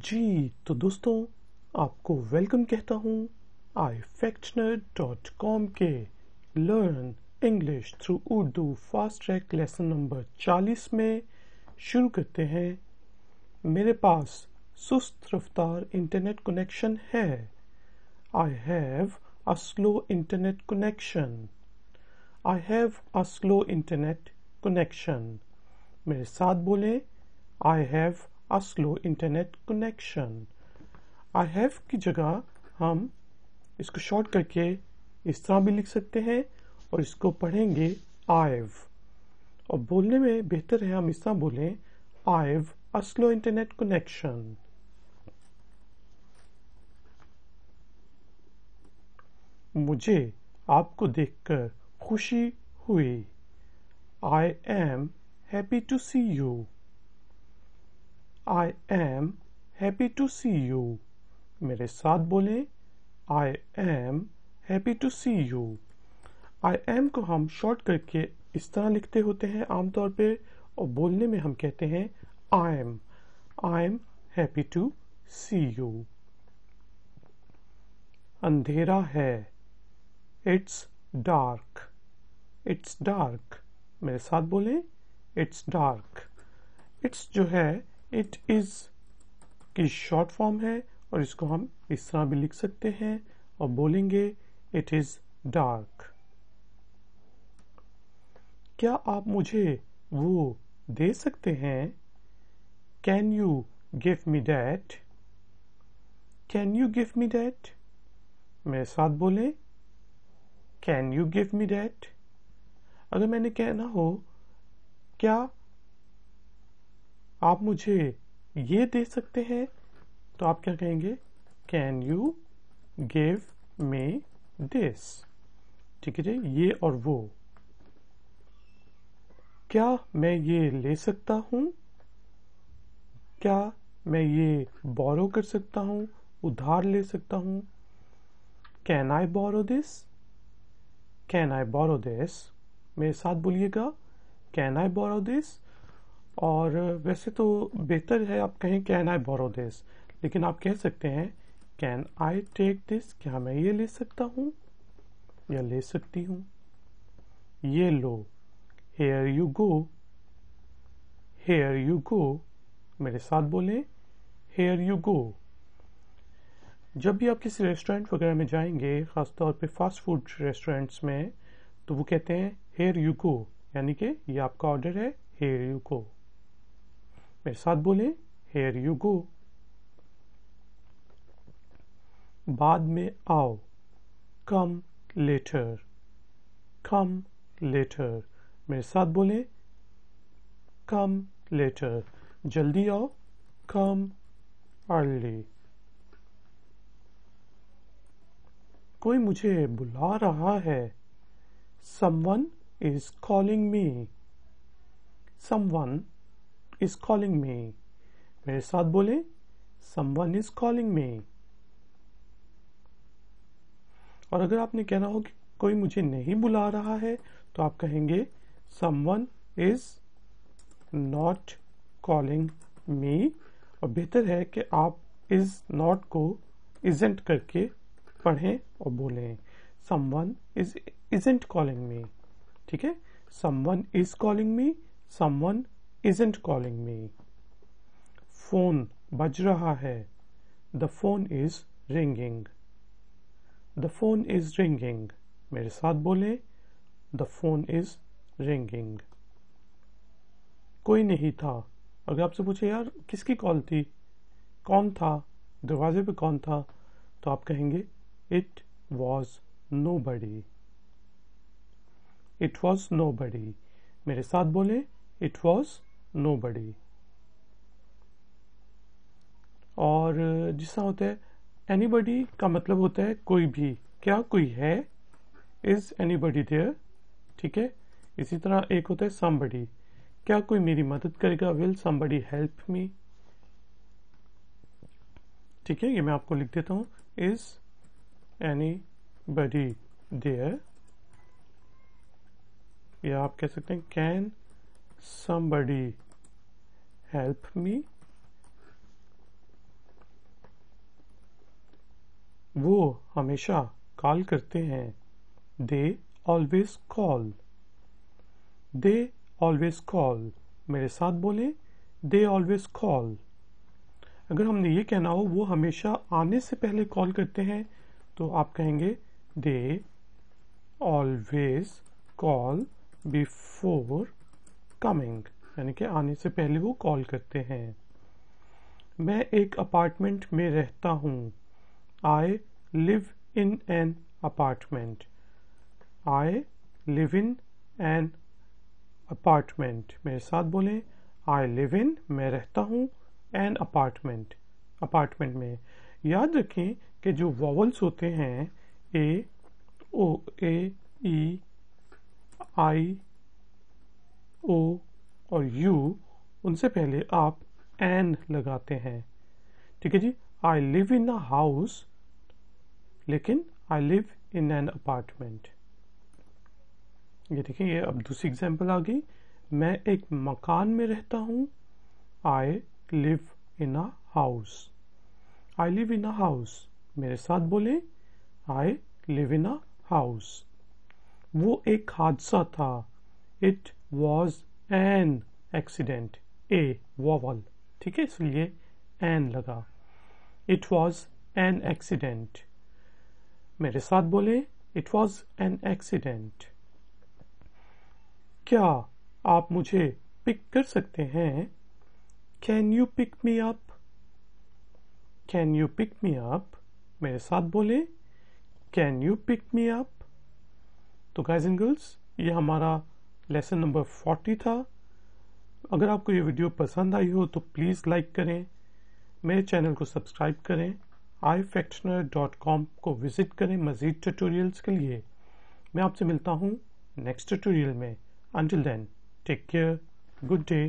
जी तो दोस्तों आपको वेलकम कहता हूँ आई फैक्शनर डॉट कॉम के learn English through Urdu fast track lesson number चालीस में शुरू करते हैं मेरे पास सुस्त रफ्तार इंटरनेट कनेक्शन है I have a slow internet connection I have a slow internet connection मेरे साथ बोले I have a slow internet connection I have की जगह हम इसको शॉर्ट करके इस तरह भी लिख सकते हैं और इसको पढ़ेंगे आइव और बोलने में बेहतर है हम इस तरह बोलें I've a slow internet connection मुझे आपको देखकर खुशी हुई I am happy to see you I am happy to see you मेरे साथ बोले I am happy to see you I am को हम शॉर्ट करके इस तरह लिखते होते हैं आमतौर पे और बोलने में हम कहते हैं I am I am happy to see you अंधेरा है इट्स डार्क इट्स डार्क मेरे साथ बोले इट्स डार्क इट्स जो है इट इज़ की शॉर्ट फॉर्म है और इसको हम इस तरह भी लिख सकते हैं और बोलेंगे इट इज़ डार्क क्या आप मुझे वो दे सकते हैं can you give me that can you give me that मेरे साथ बोले can you give me that अगर मैंने कहना हो क्या आप मुझे ये दे सकते हैं तो आप क्या कहेंगे can you give me this ठीक है जी ये और वो क्या मैं ये ले सकता हूं क्या मैं ये बोरो कर सकता हूं उधार ले सकता हूं can I borrow this can I borrow this मेरे साथ बोलिएगा कैन आई बोरो दिस और वैसे तो बेहतर है आप कहें कैन आई बोरो दिस लेकिन आप कह सकते हैं कैन आई टेक दिस क्या मैं ये ले सकता हूँ या ले सकती हूँ ये लो here you go here you go मेरे साथ बोले हेयर यू गो जब भी आप किसी रेस्टोरेंट वगैरह में जाएंगे ख़ासतौर पे फास्ट फूड रेस्टोरेंट्स में तो वो कहते हैं हेयर यू गो यानी कि ये आपका ऑर्डर है हेयर यू गो मेरे साथ बोले हेयर यू गो बाद में आओ कम लेटर कम लेटर मेरे साथ बोले कम लेटर जल्दी आओ कम अर्ली कोई मुझे बुला रहा है someone is calling me someone is calling me मेरे साथ बोले समवन इज कॉलिंग मी और अगर आपने कहना हो कि कोई मुझे नहीं बुला रहा है तो आप कहेंगे someone is not calling me और बेहतर है कि आप इज नॉट को इजेंट करके पढ़ें और बोलें someone is isn't calling me ठीक है someone is calling me someone isn't calling me phone baj raha hai the phone is ringing the phone is ringing mere saath bole the phone is ringing कोई नहीं था अगर आपसे पूछे यार किसकी कॉल थी कौन था दरवाजे पे कौन था तो आप कहेंगे it was nobody it was nobody मेरे साथ बोले इट वॉज बडी और जिस तरह होता है एनीबडी का मतलब होता है कोई भी क्या कोई है इज एनी बडी देयर ठीक है इसी तरह एक होता है समबडी क्या कोई मेरी मदद करेगा विल समबडी हेल्प मी ठीक है ये मैं आपको लिख देता हूँ इज एनी बडी देयर या आप कह सकते हैं कैन समबडी help me वो हमेशा कॉल करते हैं they always call they always call मेरे साथ बोले दे ऑलवेज कॉल अगर हमने ये कहना हो वो हमेशा आने से पहले कॉल करते हैं तो आप कहेंगे they always call before coming यानी कि आने से पहले वो कॉल करते हैं मैं एक अपार्टमेंट में रहता हूँ I live in an apartment I live in an apartment मेरे साथ बोलें आई लिव इन मैं रहता हूँ एन अपार्टमेंट अपार्टमेंट में याद रखें कि जो वॉवल्स होते हैं ए ओ ए ई आई ओ और यू उनसे पहले आप एन लगाते हैं ठीक है जी आई लिव इन अ हाउस लेकिन I live in an apartment ये देखिए ये अब दूसरी एग्जाम्पल आ गई मैं एक मकान में रहता हूँ I live in a house I live in a house मेरे साथ बोले आई लिव इन अ हाउस वो एक हादसा था it was an accident a vowel ठीक है इसलिए एन लगा इट वॉज एन एक्सीडेंट मेरे साथ बोले इट वॉज एन एक्सीडेंट क्या आप मुझे पिक कर सकते हैं can you pick me up can you pick me up मेरे साथ बोले can you pick me up तो गाइज एंड गर्ल्स ये हमारा लेसन नंबर फोर्टी था अगर आपको ये वीडियो पसंद आई हो तो प्लीज़ लाइक करें मेरे चैनल को सब्सक्राइब करें आई डॉट कॉम को विज़िट करें मज़ीद ट्यूटोरियल्स के लिए मैं आपसे मिलता हूँ नेक्स्ट ट्यूटोरियल में until then take care good day